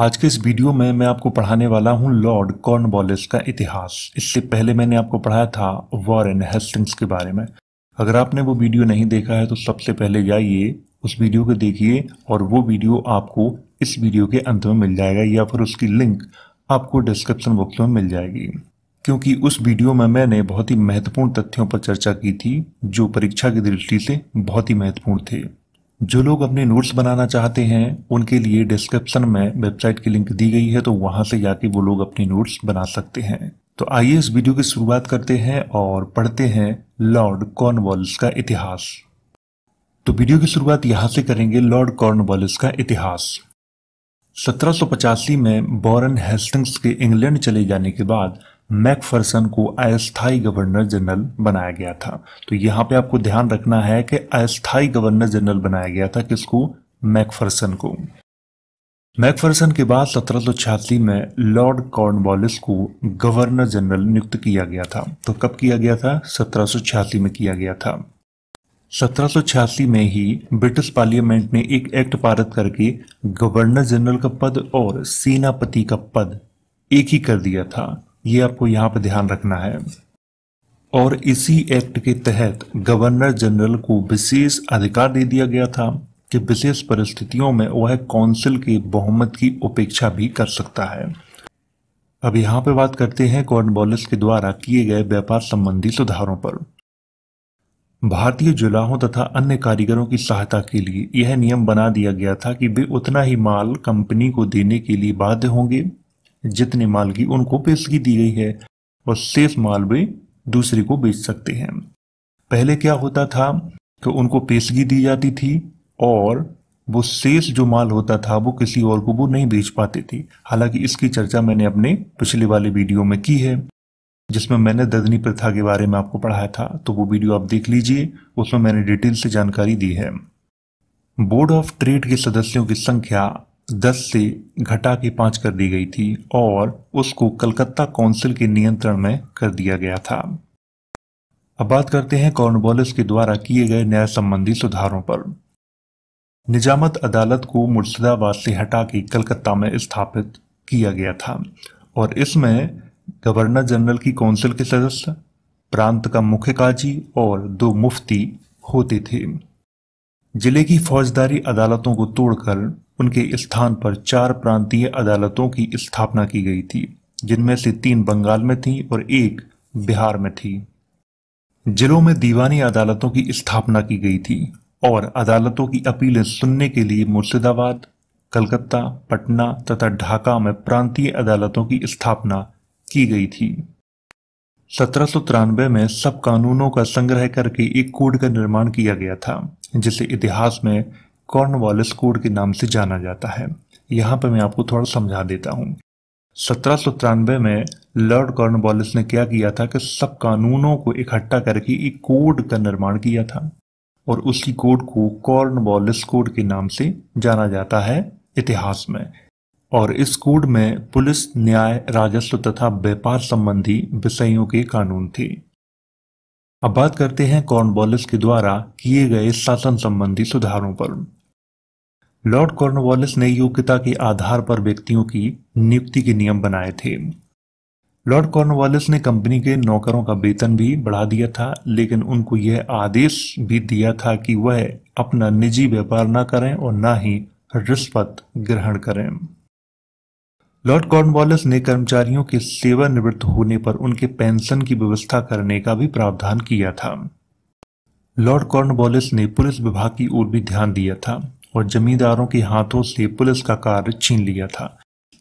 आज के इस वीडियो में मैं आपको पढ़ाने वाला हूं लॉर्ड कॉर्नबॉलिस का इतिहास इससे पहले मैंने आपको पढ़ाया था वॉरेन हेस्टिंग्स के बारे में अगर आपने वो वीडियो नहीं देखा है तो सबसे पहले जाइए उस वीडियो को देखिए और वो वीडियो आपको इस वीडियो के अंत में मिल जाएगा या फिर उसकी लिंक आपको डिस्क्रिप्शन बॉक्स में मिल जाएगी क्योंकि उस वीडियो में मैंने बहुत ही महत्वपूर्ण तथ्यों पर चर्चा की थी जो परीक्षा की दृष्टि से बहुत ही महत्वपूर्ण थे जो लोग अपने नोट्स बनाना चाहते हैं उनके लिए डिस्क्रिप्शन में वेबसाइट की लिंक दी गई है तो वहां से जाके वो लोग अपने नोट्स बना सकते हैं तो आइए इस वीडियो की शुरुआत करते हैं और पढ़ते हैं लॉर्ड कॉर्नवॉल्स का इतिहास तो वीडियो की शुरुआत यहां से करेंगे लॉर्ड कॉर्नवॉल्स का इतिहास सत्रह में बॉरन हेस्टिंग्स के इंग्लैंड चले जाने के बाद मैकफर्सन को अस्थाई गवर्नर जनरल बनाया गया था तो यहाँ पे आपको ध्यान रखना है कि अस्थाई गवर्नर जनरल बनाया गया था किसको मैकफर्सन को मैकफर्सन के बाद सत्रह में लॉर्ड कॉर्नवालिस को गवर्नर जनरल नियुक्त किया गया था तो कब किया गया था सत्रह में किया गया था सत्रह में ही ब्रिटिश पार्लियामेंट ने एक एक्ट पारित करके गवर्नर जनरल का पद और सेनापति का पद एक ही कर दिया था ये आपको यहां पर ध्यान रखना है और इसी एक्ट के तहत गवर्नर जनरल को विशेष अधिकार दे दिया गया था कि विशेष परिस्थितियों में वह काउंसिल के बहुमत की उपेक्षा भी कर सकता है अब यहां पर बात करते हैं कॉर्नबॉलिस के द्वारा किए गए व्यापार संबंधी सुधारों पर भारतीय जुलाहों तथा अन्य कारीगरों की सहायता के लिए यह नियम बना दिया गया था कि वे उतना ही माल कंपनी को देने के लिए बाध्य होंगे जितने माल की उनको पेशगी दी गई है और शेष माल भी दूसरे को बेच सकते हैं पहले क्या होता था कि उनको पेशगी दी जाती थी और वो शेष जो माल होता था वो किसी और को वो नहीं बेच पाते थे हालांकि इसकी चर्चा मैंने अपने पिछले वाले वीडियो में की है जिसमें मैंने ददनी प्रथा के बारे में आपको पढ़ाया था तो वो वीडियो आप देख लीजिए उसमें मैंने डिटेल से जानकारी दी है बोर्ड ऑफ ट्रेड के सदस्यों की संख्या दस से घटा के पाँच कर दी गई थी और उसको कलकत्ता काउंसिल के नियंत्रण में कर दिया गया था अब बात करते हैं कॉर्नबॉलिस के द्वारा किए गए न्याय संबंधी सुधारों पर निजामत अदालत को मुर्शिदाबाद से हटा के कलकत्ता में स्थापित किया गया था और इसमें गवर्नर जनरल की काउंसिल के सदस्य प्रांत का मुख्य काजी और दो मुफ्ती होते थे जिले की फौजदारी अदालतों को तोड़कर उनके स्थान पर चार प्रांतीय अदालतों की स्थापना की गई थी जिनमें से तीन बंगाल में थी और एक बिहार में थी जिलों में दीवानी अदालतों की स्थापना की गई थी और अदालतों की अपीलें सुनने के लिए मुर्शिदाबाद कलकत्ता पटना तथा ढाका में प्रांतीय अदालतों की स्थापना की गई थी सत्रह में सब कानूनों का संग्रह करके एक कोड का निर्माण किया गया था जिसे इतिहास में कॉर्नवालिस कोड के नाम से जाना जाता है यहाँ पर मैं आपको थोड़ा समझा देता हूँ सत्रह में लॉर्ड कॉर्नवालिस ने क्या किया था कि सब कानूनों को इकट्ठा करके एक कोड का निर्माण किया था और उसी कोड को कॉर्नवालिस कोड के नाम से जाना जाता है इतिहास में और इस कोड में पुलिस न्याय राजस्व तथा व्यापार संबंधी विषयों के कानून थे अब बात करते हैं कॉर्नवालिस के द्वारा किए गए शासन संबंधी सुधारों पर लॉर्ड कॉर्नवालिस ने योग्यता के आधार पर व्यक्तियों की नियुक्ति के नियम बनाए थे लॉर्ड कॉर्नवालिस ने कंपनी के नौकरों का वेतन भी बढ़ा दिया था लेकिन उनको यह आदेश भी दिया था कि वह अपना निजी व्यापार न करें और न ही रिश्वत ग्रहण करें लॉर्ड कॉर्नवालिस ने कर्मचारियों के सेवानिवृत्त होने पर उनके पेंशन की व्यवस्था करने का भी प्रावधान किया था लॉर्ड कॉर्नवालिस ने पुलिस विभाग की ओर भी ध्यान दिया था और जमींदारों के हाथों से पुलिस का कार्य छीन लिया था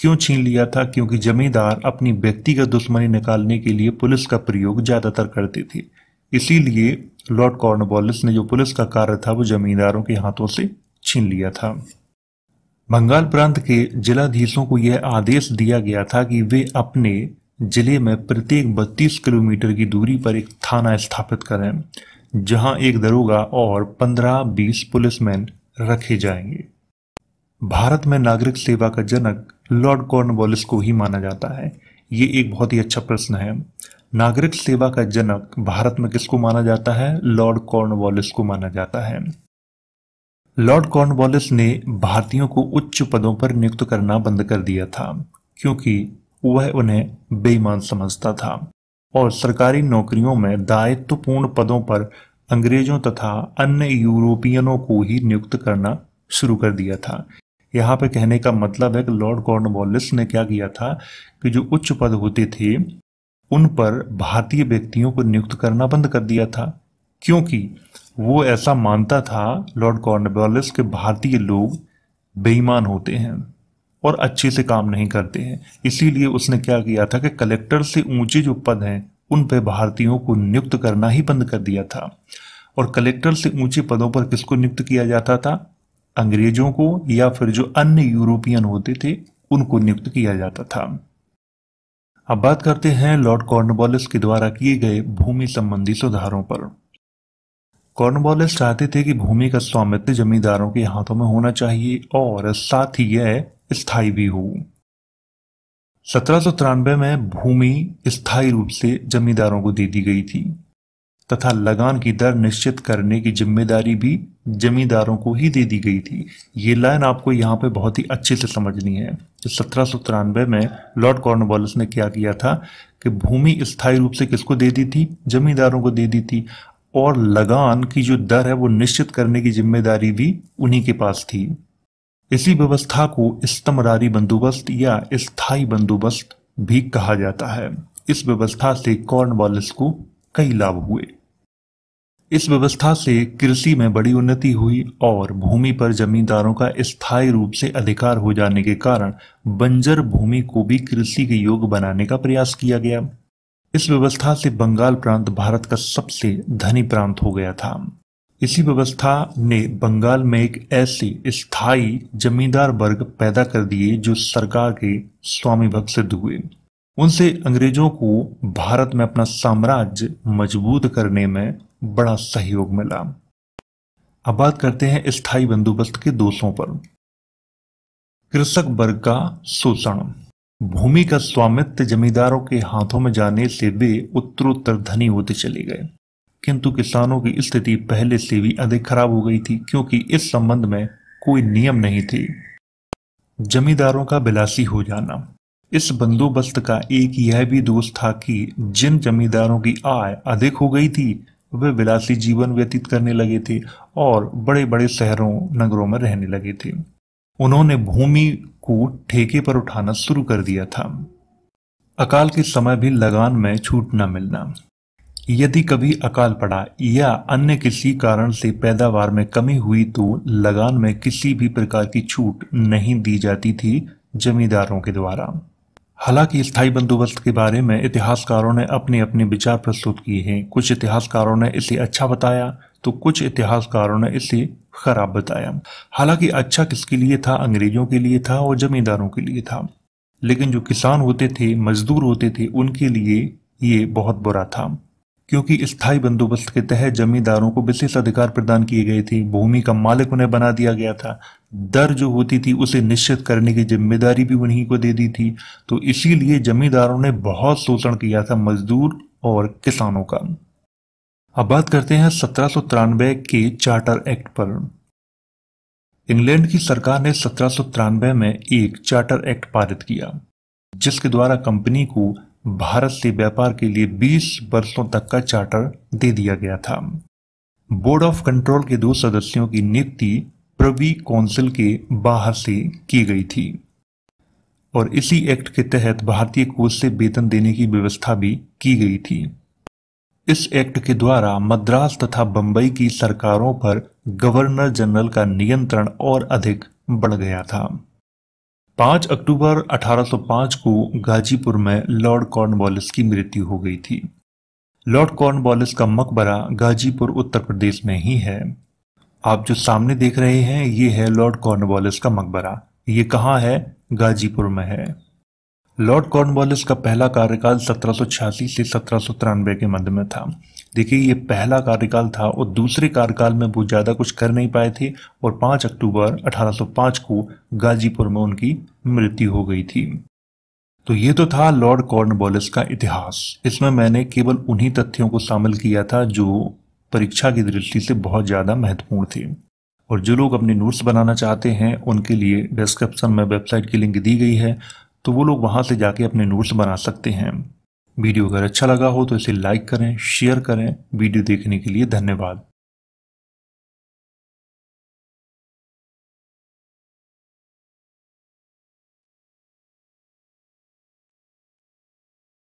क्यों छीन लिया था क्योंकि जमींदार अपनी व्यक्तिगत दुश्मनी निकालने के लिए पुलिस का प्रयोग ज़्यादातर करते थे इसीलिए लॉर्ड कॉर्नबॉलिस ने जो पुलिस का कार्य था वो जमींदारों के हाथों से छीन लिया था बंगाल प्रांत के जिलाधीशों को यह आदेश दिया गया था कि वे अपने जिले में प्रत्येक 32 किलोमीटर की दूरी पर एक थाना स्थापित करें जहां एक दरोगा और 15-20 पुलिसमैन रखे जाएंगे भारत में नागरिक सेवा का जनक लॉर्ड कॉर्नवॉलिस को ही माना जाता है ये एक बहुत ही अच्छा प्रश्न है नागरिक सेवा का जनक भारत में किसको माना जाता है लॉर्ड कॉर्नवॉलिस को माना जाता है लॉर्ड कॉर्नवॉलिस ने भारतीयों को उच्च पदों पर नियुक्त करना बंद कर दिया था क्योंकि वह उन्हें बेईमान समझता था और सरकारी नौकरियों में दायित्वपूर्ण पदों पर अंग्रेजों तथा अन्य यूरोपियनों को ही नियुक्त करना शुरू कर दिया था यहाँ पर कहने का मतलब है कि लॉर्ड कॉर्नबॉलिस ने क्या किया था कि जो उच्च पद होते थे उन पर भारतीय व्यक्तियों को नियुक्त करना बंद कर दिया था क्योंकि वो ऐसा मानता था लॉर्ड कॉर्नबॉलिस के भारतीय लोग बेईमान होते हैं और अच्छे से काम नहीं करते हैं इसीलिए उसने क्या किया था कि कलेक्टर से ऊंचे जो पद हैं उन पर भारतीयों को नियुक्त करना ही बंद कर दिया था और कलेक्टर से ऊंचे पदों पर किसको नियुक्त किया जाता था अंग्रेजों को या फिर जो अन्य यूरोपियन होते थे उनको नियुक्त किया जाता था अब बात करते हैं लॉर्ड कॉर्नबॉलिस के द्वारा किए गए भूमि संबंधी सुधारों पर कॉर्नबॉलिस चाहते थे कि भूमि का स्वामित्व जमींदारों के हाथों में होना चाहिए और साथ ही यह स्थायी भी हो सत्रह सौ तिरानबे में भूमि स्थायी रूप से जमींदारों को दे दी गई थी तथा लगान की दर निश्चित करने की जिम्मेदारी भी जमींदारों को ही दे दी गई थी ये लाइन आपको यहाँ पे बहुत ही अच्छे से समझनी है तो सत्रह सौ तिरानवे में लॉर्ड कॉर्नवालिस ने क्या किया था कि भूमि स्थायी रूप से किसको दे दी थी जमींदारों को दे दी थी और लगान की जो दर है वो निश्चित करने की जिम्मेदारी भी उन्हीं के पास थी इसी व्यवस्था को इस्तमरारी बंदोबस्त या स्थाई बंदोबस्त भी कहा जाता है इस व्यवस्था से कॉर्नवालिस को कई लाभ हुए इस व्यवस्था से कृषि में बड़ी उन्नति हुई और भूमि पर जमींदारों का स्थायी रूप से अधिकार हो जाने के कारण बंजर भूमि को भी कृषि के योग बनाने का प्रयास किया गया इस व्यवस्था से बंगाल प्रांत भारत का सबसे धनी प्रांत हो गया था इसी व्यवस्था ने बंगाल में एक ऐसे स्थायी जमींदार वर्ग पैदा कर दिए जो सरकार के स्वामी भक्त सिद्ध हुए उनसे अंग्रेजों को भारत में अपना साम्राज्य मजबूत करने में बड़ा सहयोग मिला अब बात करते हैं स्थायी बंदोबस्त के दोषों पर कृषक वर्ग का शोषण भूमि का स्वामित्व जमींदारों के हाथों में जाने से वे उत्तरोत्तर धनी होते चले गए किंतु किसानों की स्थिति पहले से भी अधिक खराब हो गई थी क्योंकि इस संबंध में कोई नियम नहीं थे जमींदारों का बिलासी हो जाना इस बंदोबस्त का एक यह भी दोष था कि जिन जमींदारों की आय अधिक हो गई थी वे विलासी जीवन व्यतीत करने लगे थे और बड़े बड़े शहरों नगरों में रहने लगे थे उन्होंने भूमि को ठेके पर उठाना शुरू कर दिया था अकाल के समय भी लगान में छूट न मिलना यदि कभी अकाल पड़ा या अन्य किसी कारण से पैदावार में कमी हुई तो लगान में किसी भी प्रकार की छूट नहीं दी जाती थी जमींदारों के द्वारा हालांकि स्थायी बंदोबस्त के बारे में इतिहासकारों ने अपने अपने विचार प्रस्तुत किए हैं कुछ इतिहासकारों ने इसे अच्छा बताया तो कुछ इतिहासकारों ने इसे खराब बताया हालांकि अच्छा किसके लिए था अंग्रेजों के लिए था और जमींदारों के लिए था लेकिन जो किसान होते थे मजदूर होते थे उनके लिए ये बहुत बुरा था क्योंकि स्थायी बंदोबस्त के तहत जमींदारों को विशेष अधिकार प्रदान किए गए थे भूमि का मालिक उन्हें बना दिया गया था दर जो होती थी उसे निश्चित करने की जिम्मेदारी भी उन्हीं को दे दी थी तो इसीलिए जमींदारों ने बहुत शोषण किया था मजदूर और किसानों का अब बात करते हैं सत्रह के चार्टर एक्ट पर इंग्लैंड की सरकार ने सत्रह में एक चार्टर एक्ट पारित किया जिसके द्वारा कंपनी को भारत से व्यापार के लिए 20 वर्षों तक का चार्टर दे दिया गया था बोर्ड ऑफ कंट्रोल के दो सदस्यों की नियुक्ति प्रवी काउंसिल के बाहर से की गई थी और इसी एक्ट के तहत भारतीय कोष से वेतन देने की व्यवस्था भी की गई थी इस एक्ट के द्वारा मद्रास तथा बंबई की सरकारों पर गवर्नर जनरल का नियंत्रण और अधिक बढ़ गया था पांच अक्टूबर 1805 को गाजीपुर में लॉर्ड कॉर्नवालिस की मृत्यु हो गई थी लॉर्ड कॉर्नवालिस का मकबरा गाजीपुर उत्तर प्रदेश में ही है आप जो सामने देख रहे हैं ये है लॉर्ड कॉर्नवालिस का मकबरा ये कहाँ है गाजीपुर में है लॉर्ड कॉर्नवालिस का पहला कार्यकाल सत्रह से सत्रह के मध्य में था देखिए ये पहला कार्यकाल था और दूसरे कार्यकाल में वो ज़्यादा कुछ कर नहीं पाए थे और 5 अक्टूबर 1805 को गाजीपुर में उनकी मृत्यु हो गई थी तो ये तो था लॉर्ड कॉर्नबॉलिस का इतिहास इसमें मैंने केवल उन्हीं तथ्यों को शामिल किया था जो परीक्षा की दृष्टि से बहुत ज़्यादा महत्वपूर्ण थे और जो लोग अपने नोट्स बनाना चाहते हैं उनके लिए डिस्क्रिप्शन में वेबसाइट की लिंक दी गई है तो वो लोग वहाँ से जाके अपने नोट्स बना सकते हैं वीडियो अगर अच्छा लगा हो तो इसे लाइक करें शेयर करें वीडियो देखने के लिए धन्यवाद